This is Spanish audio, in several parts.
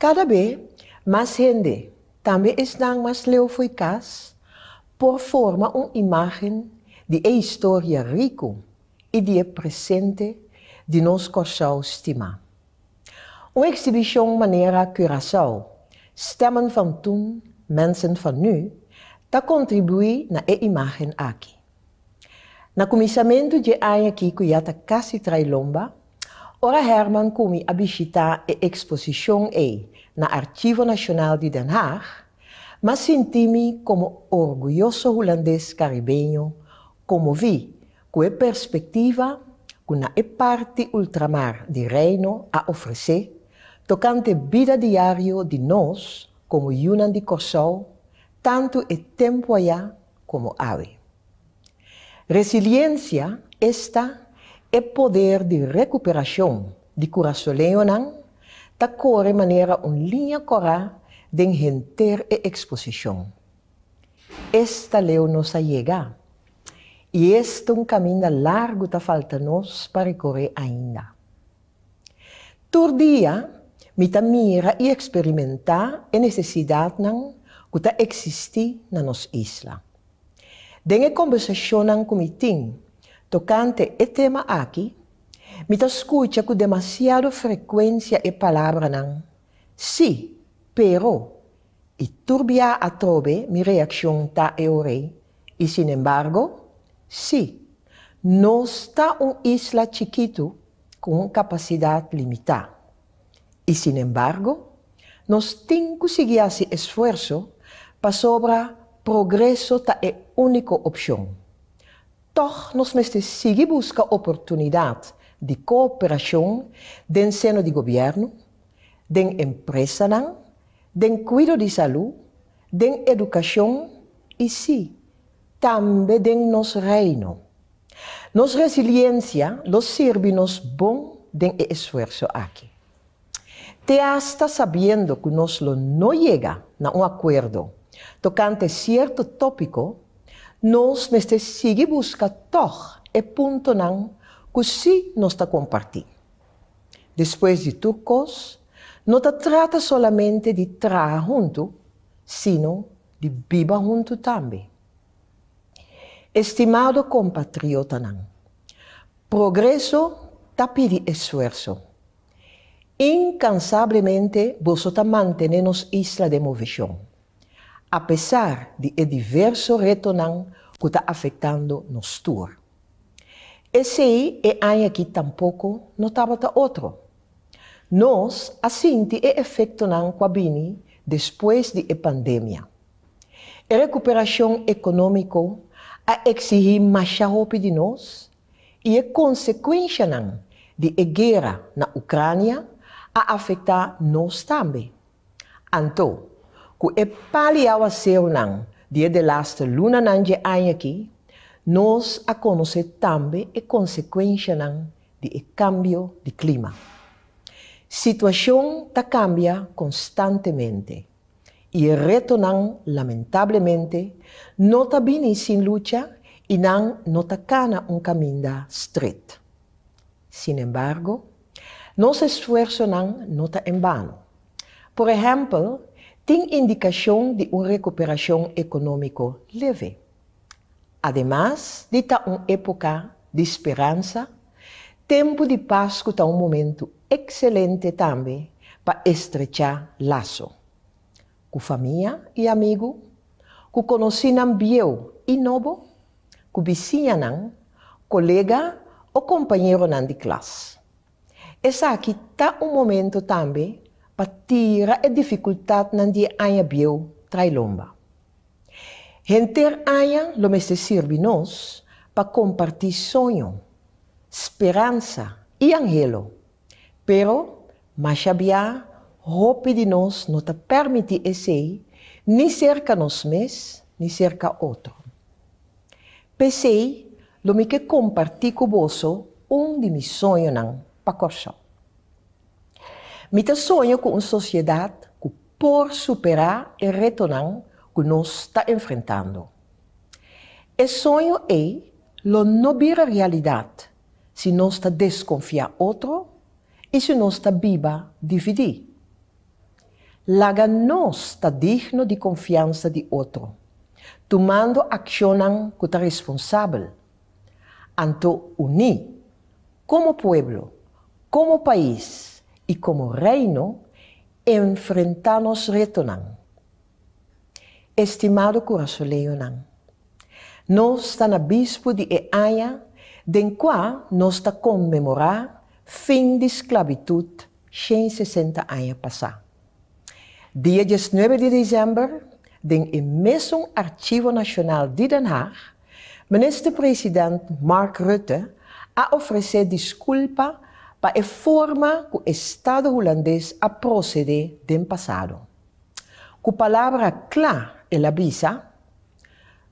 Cada Cadabe, mas hende, más estão mas leofuicas, por forma uma imagem de e história rico e de presente de nos Curaçao Stima. Uma exhibição maneira Curaçao, stemmen van toen, mensen van nu, dat contribui na e imagem aqui. Na começamento de anha ku cuyata casi trailomba, Ora Herman come a visitar a exposição E na Arquivo Nacional de Den Haag, mas senti-me como orgulhoso holandês caribenho, como vi que a perspectiva que na parte ultramar de reino a oferecer tocante vida diário de nós, como Yunan de Corsol, tanto e tempo allá como ave. Resiliência esta el poder de recuperación de curación, leonan, de corre manera un um linha la de engenter e exposición. Esta león nos y y e este es un largo que falta nos para recorrer ainda. Todo dia, ta mira e experimentar nan necesidad que existe na nos isla. Dengue conversación con mi team, tocante el tema aquí, me escucha con demasiada frecuencia y e palabra. Sí, pero, y turbia a mi reacción ta e orei y sin embargo, sí, no está un isla chiquito con capacidad limitada. Y sin embargo, nos que seguir ese esfuerzo para sobra progreso ta e única opción. Toch, nos mestres seguir busca oportunidad, de cooperación dentro seno de governo, dentro empresa, den cuidado de salud, den educación y, sí, también dentro nuestro reino. nos resiliencia nos sirve nos bom dentro e esfuerzo aquí. Te hasta sabiendo que lo no llega a un acuerdo tocante cierto tópico nos neste sigue busca toch e punto nan, cusi nos ta Después de turcos, no ta trata solamente de tra junto, sino de viva junto también. Estimado compatriota nan, progreso ta pide esfuerzo. Incansablemente vosotros mantenernos isla de movición. apesar de diversos diverso que está afetando nos tour. Esse aí é aí aqui tampouco não estava outro. Nós assinti e efeito nan quabini depois de pandemia. A recuperação econômica a exigir mais roupa de nós e a consequência nan de a guerra na Ucrânia a afetar nós também. Então, que e pali seu nan, dia de laste luna nanje aquí nos a conocer tambe e consecuencia de cambio de clima. Situación ta cambia constantemente y e reto lamentablemente no ta bini sin lucha y nan no ta cana un caminda straight. Sin embargo, nos esfuerzo nan no ta en vano. Por ejemplo, tem indicação de uma recuperação econômica leve. Además, dita em época de esperança, tempo de Páscoa está um momento excelente também para estrechar laço com família e amigo, com conhecidos viejo e novo, com vizinha colega ou companheiro de classe. Essa aqui está um momento também patira e dificultad nandi aya bieu trailomba. Henter aya lo mese sirvi nos pa comparti sonho, esperanza e angelo. Pero machabia hopi di nos não te permite esse nem cerca nos mes, ni cerca outro. Pensei, lo me que comparti com você um de mis sonhos pa Corchal. sonho com uma sociedade que, por superar e retornar, que nos está enfrentando. E sonho é lo não vira realidade se não está desconfiar outro e se não está viva dividir. Laga nós está digno de confiança de outro, tomando ação que está responsável, anto unir como pueblo, como país, y como reino enfrentanos retornan. Estimado corazón leonán, no está na bispo de Eaia, den qua nos está el fin de esclavitud 160 años pasados. Dia 19 de en den mismo Archivo Nacional de Den Haag, Ministro este Presidente Mark Rutte a disculpas pa e forma que Estado holandês a procede den passado. Ku palabra palavra klaar e la visa,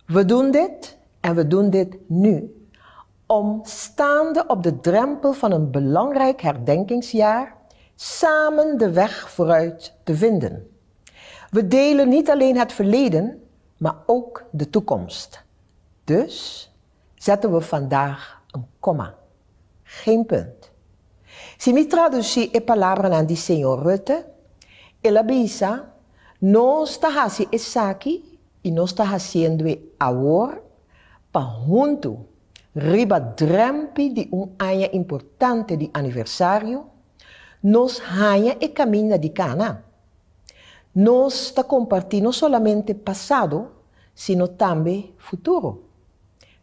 we doen dit en we doen dit nu, om staande op de drempel van een belangrijk herdenkingsjaar samen de weg vooruit te vinden. We delen niet alleen het verleden, maar ook de toekomst. Dus zetten we vandaag een komma, geen punt. Si me traduzco e la palabra del Señor, el Rutte, no bisa está e e haciendo el y y está haciendo ahora, para junto, riba drempi de un año importante de aniversario, nos ganha e camino de cana. nos está compartiendo solamente pasado, pasado, sino también futuro.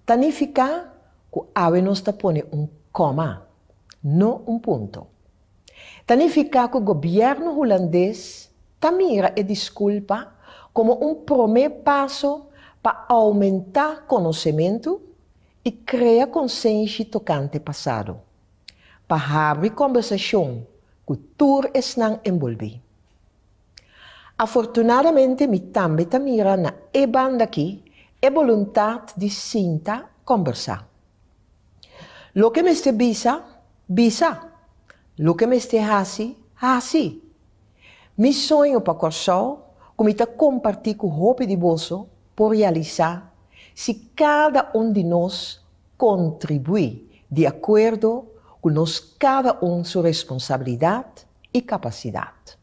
Tanifica que ave nos está poniendo un coma. no un punto. Danificado que o governo holandês tamira e desculpa como um primeiro passo para aumentar conhecimento e criar consenso tocante passado, para abrir conversação, cultura e snang envolvi. Afortunadamente, mi tambe tamira na e banda aqui e vontade de sinta conversar. Lo que me estebisa Bisa, lo que me este hasi, hasi. Mi sonho para Corsol, comita compartir com o roupa de bolso, por realizar se cada um de nós contribuir de acordo com nos cada um sua responsabilidade e capacidade.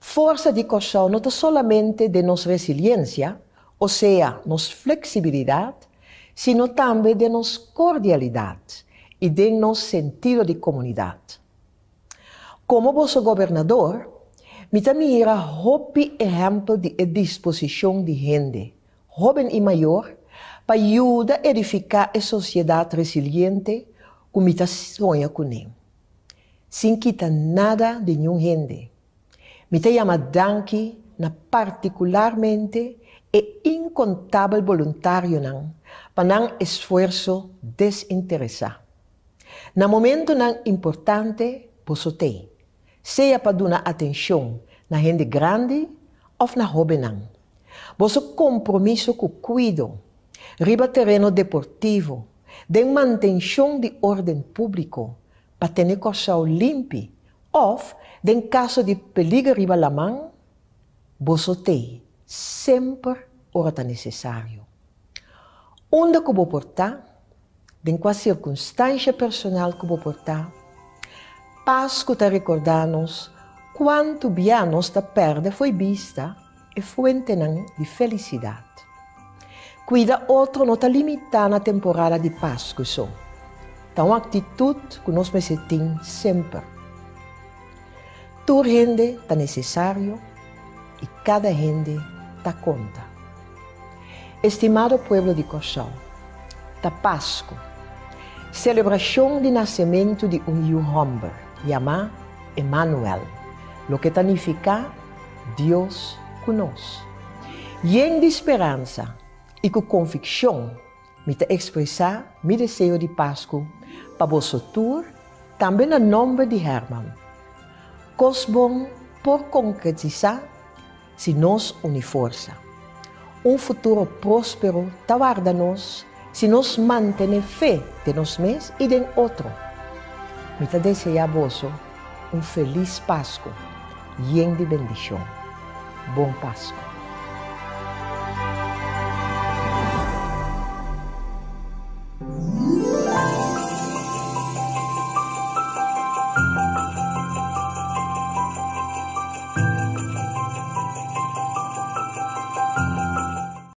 Força de coração não é somente de nossa resiliência, ou seja, nossa flexibilidade, sino também de nossa cordialidade, y dennos sentido de comunidad. Como vosso gobernador, mi también era hopi ejemplo de disposición de gente, joven y mayor para ayudar a edificar a sociedad resiliente con mi sueño con él. quitar nada de nenhum gente. Me te llama danki na particularmente e incontable voluntario para un esfuerzo desinteresado Na momento não importante, posotei. Seja para dar atenção na gente grande ou na hobby nan. Vosso compromisso com o cuido, riba terreno deportivo, de manutenção de ordem público, para ter coração limpo, ou, em caso de perigo riba la mão, vosso tem sempre ora necessário. Onde que vou portar? din qual circunstância personal que vou portar, Páscoa te recordar-nos quanto bem a nossa perda foi vista e fonte de felicidade. Cuida outro não te limitar na temporada de Páscoa só. Tão atitude que nós mesetim sempre. Tu rende tá necessário e cada rende tá conta. Estimado povo de Colchão, tá Páscoa celebración de nacimiento de un hijo hombre llamado Emmanuel, lo que significa con nosotros. Lleno de esperanza y con convicción me te mi mi deseo de Pascua para vosotros también en nombre de Herman. Cosbon por concretizar si nos fuerza, Un futuro próspero nos nos si nos mantiene fe de nos mes y de otro. Me deseja a vos oh, un feliz y lleno de bendición. Buen Pascua.